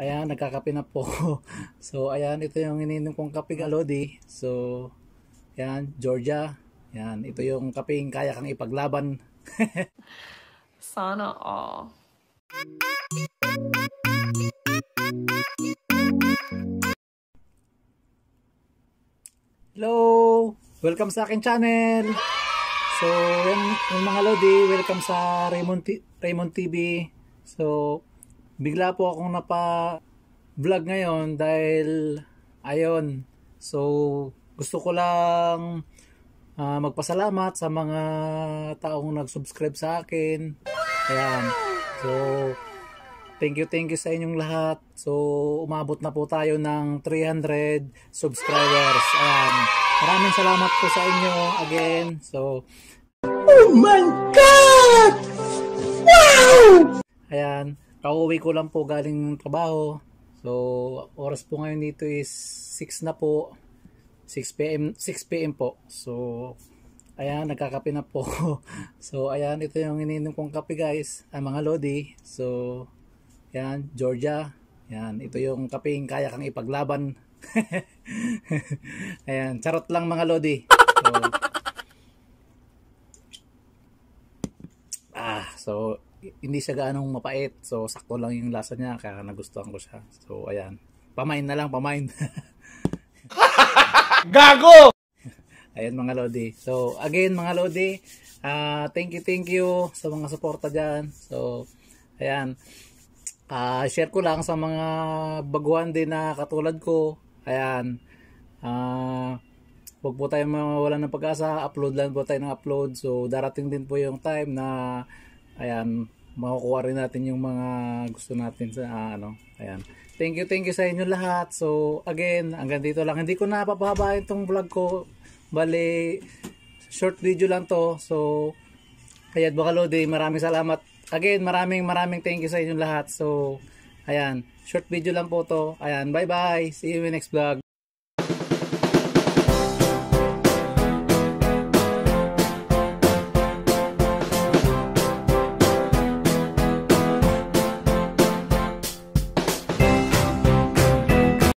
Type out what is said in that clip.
Ayan, nagkakape na po. so, ayan, ito yung ininom kong kape Alodi. So, ayan, Georgia. Ayan, ito yung kaping kaya kang ipaglaban. Sana all. Hello! Welcome sa akin channel! So, yung, yung mga Lodi, welcome sa Raymond, T Raymond TV. So, bigla po akong napa vlog ngayon dahil ayon so gusto ko lang uh, magpasalamat sa mga taong nag-subscribe sa akin ayan so thank you thank you sa inyong lahat so umabot na po tayo ng 300 subscribers ayan maraming salamat po sa inyo again so oh my god wow ayan Kauwi ko lang po galing ng trabaho. So, oras po ngayon dito is 6 na po. 6 p.m. 6 p.m. po. So, ayan, nagkakape na po. so, ayan, ito yung ininom kong kape guys. Ang ah, mga lodi. So, ayan, Georgia. Ayan, ito yung kaping kaya kang ipaglaban. ayan, charot lang mga lodi. So, ah, so hindi siya gaanong mapait. So, sakto lang yung lasa niya. Kaya nagustuhan ko siya. So, ayan. Pamain na lang, pamain. Gago! Ayan mga Lodi. So, again mga Lodi, uh, thank you, thank you sa mga suporta diyan. So, ayan. Uh, share ko lang sa mga baguhan din na katulad ko. Ayan. Uh, huwag po tayo mawala ng pag-asa. Upload lang po tayo ng upload. So, darating din po yung time na ayan makukuha rin natin yung mga gusto natin sa uh, ano ayan thank you thank you sa inyo lahat so again hanggang dito lang hindi ko napapahabain tong vlog ko bali short video lang to so ayan Bakalode maraming salamat again maraming maraming thank you sa inyo lahat so ayan short video lang po to ayan bye bye see you in next vlog